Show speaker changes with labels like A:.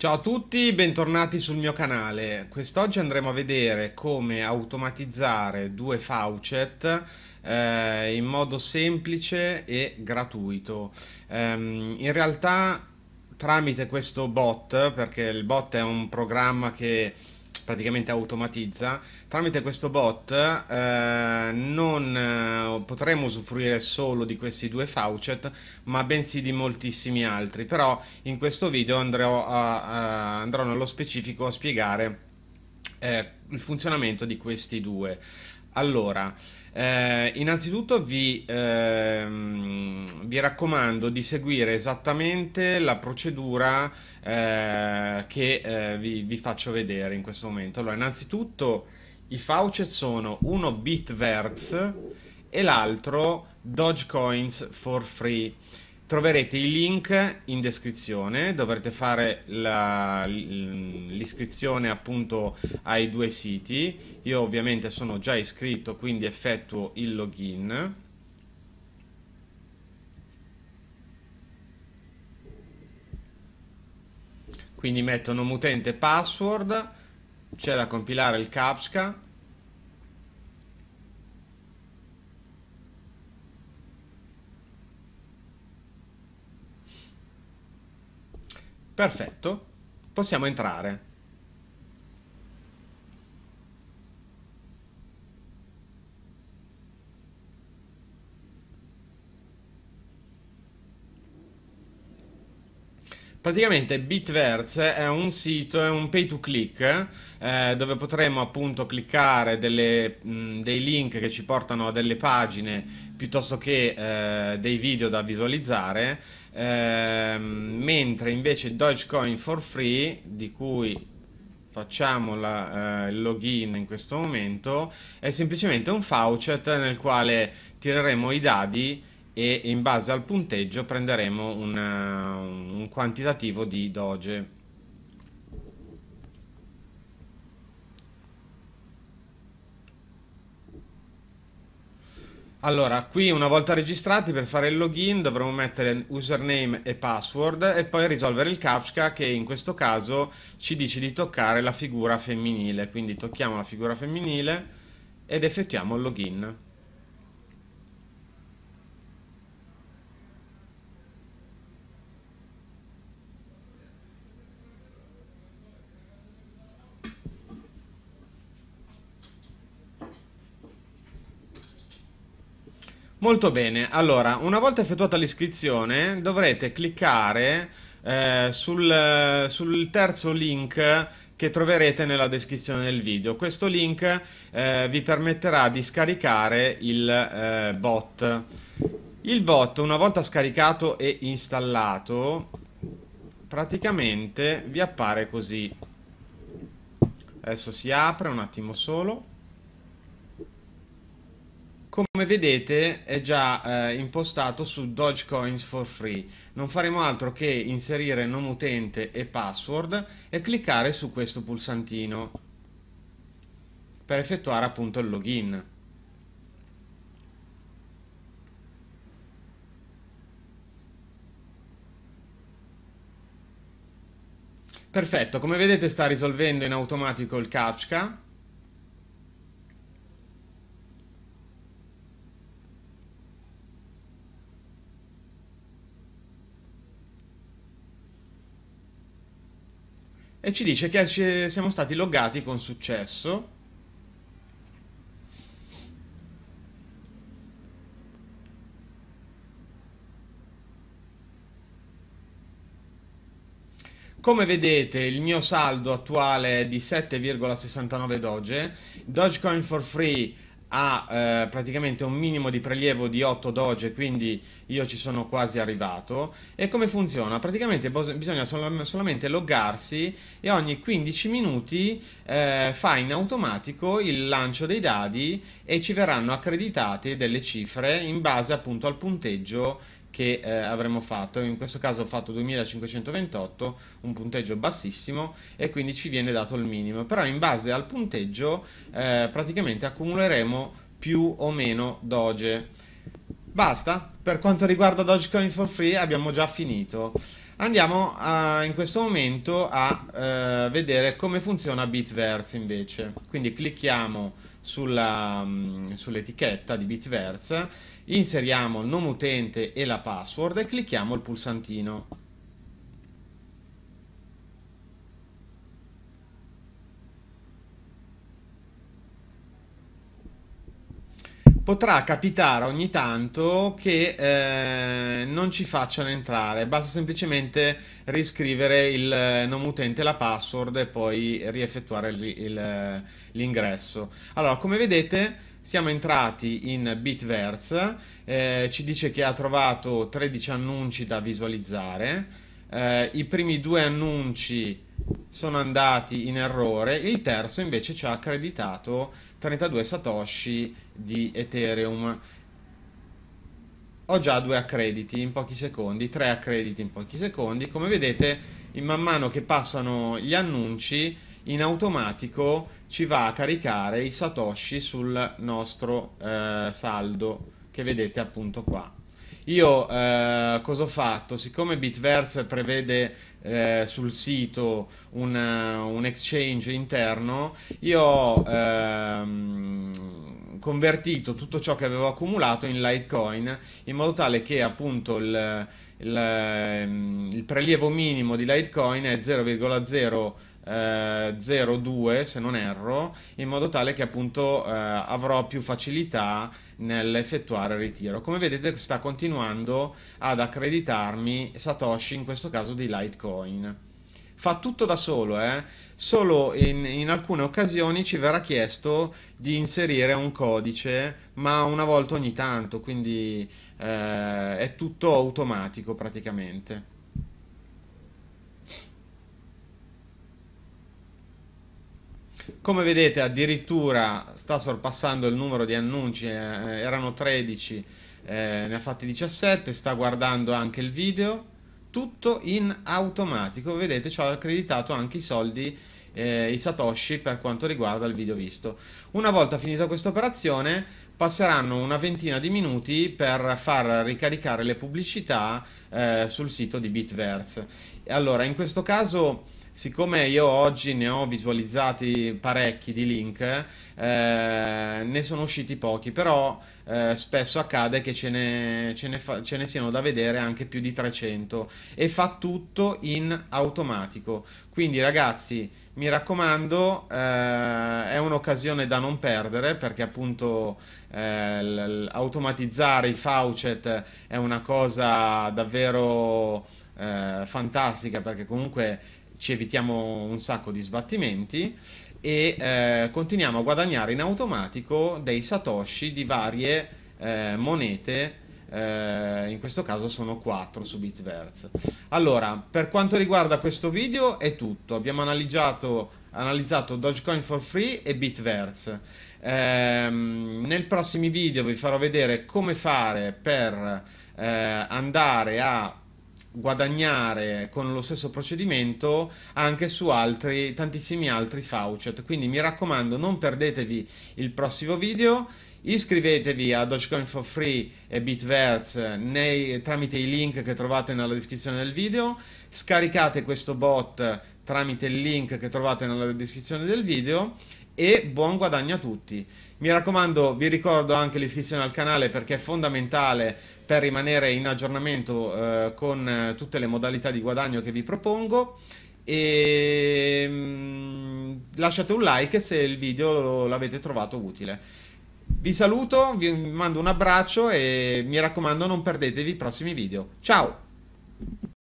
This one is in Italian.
A: Ciao a tutti, bentornati sul mio canale. Quest'oggi andremo a vedere come automatizzare due faucet eh, in modo semplice e gratuito. Ehm, in realtà tramite questo bot, perché il bot è un programma che praticamente automatizza, tramite questo bot eh, non eh, potremo usufruire solo di questi due faucet, ma bensì di moltissimi altri. Però in questo video andrò, a, a, andrò nello specifico a spiegare eh, il funzionamento di questi due. Allora, eh, innanzitutto vi, ehm, vi, raccomando di seguire esattamente la procedura eh, che eh, vi, vi, faccio vedere in questo momento. Allora, innanzitutto i faucet sono uno Bitverts e l'altro Dogecoins for free troverete i link in descrizione, dovrete fare la, l'iscrizione appunto ai due siti. Io ovviamente sono già iscritto, quindi effettuo il login. Quindi metto nome utente password, c'è da compilare il CAPSCA Perfetto, possiamo entrare. Praticamente Bitverse è un sito, è un pay to click eh, dove potremo appunto cliccare delle, mh, dei link che ci portano a delle pagine piuttosto che eh, dei video da visualizzare, eh, mentre invece Dogecoin for free, di cui facciamo la, eh, il login in questo momento, è semplicemente un faucet nel quale tireremo i dadi e in base al punteggio prenderemo una, eh, un quantitativo di doge. Allora, qui una volta registrati per fare il login dovremo mettere username e password e poi risolvere il CAPTCHA che in questo caso ci dice di toccare la figura femminile, quindi tocchiamo la figura femminile ed effettuiamo il login. Molto bene, allora una volta effettuata l'iscrizione dovrete cliccare eh, sul, sul, terzo link che troverete nella descrizione del video. Questo link eh, vi permetterà di scaricare il eh, bot. Il bot una volta scaricato e installato praticamente vi appare così. Adesso si apre un attimo solo. Come vedete è già eh, impostato su Dogecoins for free. Non faremo altro che inserire nome utente e password e cliccare su questo pulsantino per effettuare appunto il login. Perfetto, come vedete sta risolvendo in automatico il CAPTCHA e ci dice che siamo stati loggati con successo. Come vedete il mio saldo attuale è di 7,69 doge, Dogecoin for free ha eh, praticamente un minimo di prelievo di 8 doge, quindi io ci sono quasi arrivato. E come funziona? Praticamente bisogna sol solamente loggarsi e ogni 15 minuti eh, fa in automatico il lancio dei dadi e ci verranno accreditate delle cifre in base appunto al punteggio che eh, avremmo fatto. In questo caso ho fatto 2528, un punteggio bassissimo e quindi ci viene dato il minimo. Però in base al punteggio eh, praticamente accumuleremo più o meno doge. Basta, per quanto riguarda Dogecoin for free abbiamo già finito. Andiamo a, in questo momento a eh, vedere come funziona Bitverse invece. Quindi clicchiamo mm, sull'etichetta di Bitverse inseriamo il nome utente e la password e clicchiamo il pulsantino. Potrà capitare ogni tanto che eh, non ci facciano entrare, basta semplicemente riscrivere il eh, nome utente, e la password e poi rieffettuare eh, l'ingresso. Allora, come vedete siamo entrati in Bitverse, eh, ci dice che ha trovato 13 annunci da visualizzare, eh, i primi due annunci sono andati in errore, il terzo invece ci ha accreditato 32 satoshi di Ethereum. Ho già due accrediti in pochi secondi, tre accrediti in pochi secondi, come vedete man mano che passano gli annunci in automatico ci va a caricare i satoshi sul nostro eh, saldo che vedete appunto qua. Io eh, cosa ho fatto? Siccome Bitverse prevede eh, sul sito un, un, exchange interno, io ho ehm, convertito tutto ciò che avevo accumulato in Litecoin in modo tale che appunto il, il, ehm, il prelievo minimo di Litecoin è 0,0 eh, 0,2 se non erro, in modo tale che appunto eh, avrò più facilità nell'effettuare il ritiro. Come vedete sta continuando ad accreditarmi Satoshi, in questo caso di Litecoin fa tutto da solo, eh? solo in, in, alcune occasioni ci verrà chiesto di inserire un codice, ma una volta ogni tanto, quindi eh, è tutto automatico praticamente. Come vedete addirittura sta sorpassando il numero di annunci, eh, eh erano 13, eh, ne ha fatti 17, sta guardando anche il video, tutto in automatico, vedete ci ho accreditato anche i soldi, eh, i satoshi per quanto riguarda il video visto. Una volta finita questa operazione passeranno una ventina di minuti per far ricaricare le pubblicità eh, sul sito di Bitverse. Allora in questo caso siccome io oggi ne ho visualizzati parecchi di link, eh, ne sono usciti pochi, però eh, spesso accade che ce ne, ce, ne fa, ce ne, siano da vedere anche più di 300 e fa tutto in automatico. Quindi ragazzi, mi raccomando, eh, è un'occasione da non perdere perché appunto eh, automatizzare i faucet è una cosa davvero eh, fantastica perché comunque ci evitiamo un sacco di sbattimenti e eh, continuiamo a guadagnare in automatico dei satoshi di varie eh, monete eh, in questo caso sono 4 su Bitverse. Allora, per quanto riguarda questo video è tutto. Abbiamo analizzato, analizzato Dogecoin for free e Bitverse. Ehm, nel prossimo video vi farò vedere come fare per eh, andare a guadagnare con lo stesso procedimento anche su altri tantissimi altri faucet quindi mi raccomando non perdetevi il prossimo video iscrivetevi a Dogecoin for Free e Bitverse tramite i link che trovate nella descrizione del video scaricate questo bot tramite il link che trovate nella descrizione del video e buon guadagno a tutti mi raccomando vi ricordo anche l'iscrizione al canale perché è fondamentale per rimanere in aggiornamento eh, con eh, tutte le modalità di guadagno che vi propongo e ehm, lasciate un like se il video l'avete trovato utile. Vi saluto, vi mando un abbraccio e mi raccomando non perdetevi i prossimi video. Ciao!